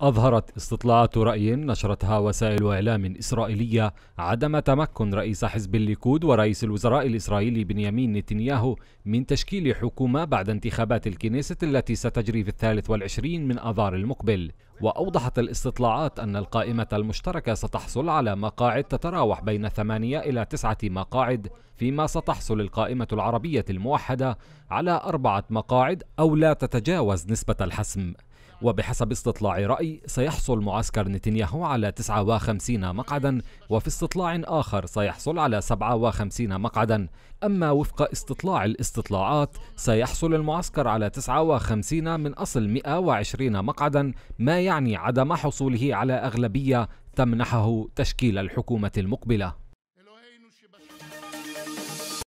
أظهرت استطلاعات رأي نشرتها وسائل إعلام إسرائيلية عدم تمكن رئيس حزب الليكود ورئيس الوزراء الإسرائيلي بنيامين نتنياهو من تشكيل حكومة بعد انتخابات الكنيست التي ستجري في الثالث والعشرين من آذار المقبل وأوضحت الاستطلاعات أن القائمة المشتركة ستحصل على مقاعد تتراوح بين ثمانية إلى تسعة مقاعد فيما ستحصل القائمة العربية الموحدة على أربعة مقاعد أو لا تتجاوز نسبة الحسم وبحسب استطلاع رأي سيحصل معسكر نتنياهو على 59 مقعدا وفي استطلاع آخر سيحصل على 57 مقعدا أما وفق استطلاع الاستطلاعات سيحصل المعسكر على 59 من أصل 120 مقعدا ما يعني يعني عدم حصوله على أغلبية تمنحه تشكيل الحكومة المقبلة